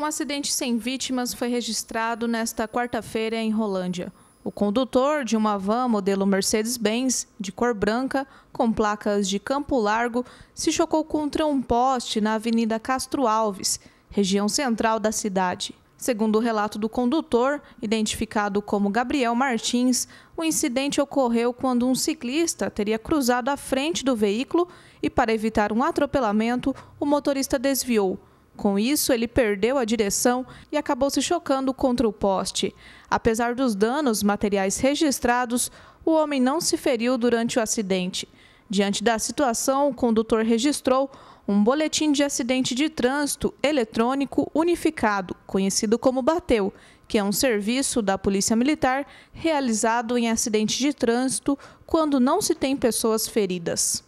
Um acidente sem vítimas foi registrado nesta quarta-feira em Rolândia. O condutor de uma van modelo Mercedes-Benz, de cor branca, com placas de Campo Largo, se chocou contra um poste na Avenida Castro Alves, região central da cidade. Segundo o relato do condutor, identificado como Gabriel Martins, o incidente ocorreu quando um ciclista teria cruzado a frente do veículo e, para evitar um atropelamento, o motorista desviou com isso, ele perdeu a direção e acabou se chocando contra o poste. Apesar dos danos materiais registrados, o homem não se feriu durante o acidente. Diante da situação, o condutor registrou um boletim de acidente de trânsito eletrônico unificado, conhecido como Bateu, que é um serviço da Polícia Militar realizado em acidente de trânsito quando não se tem pessoas feridas.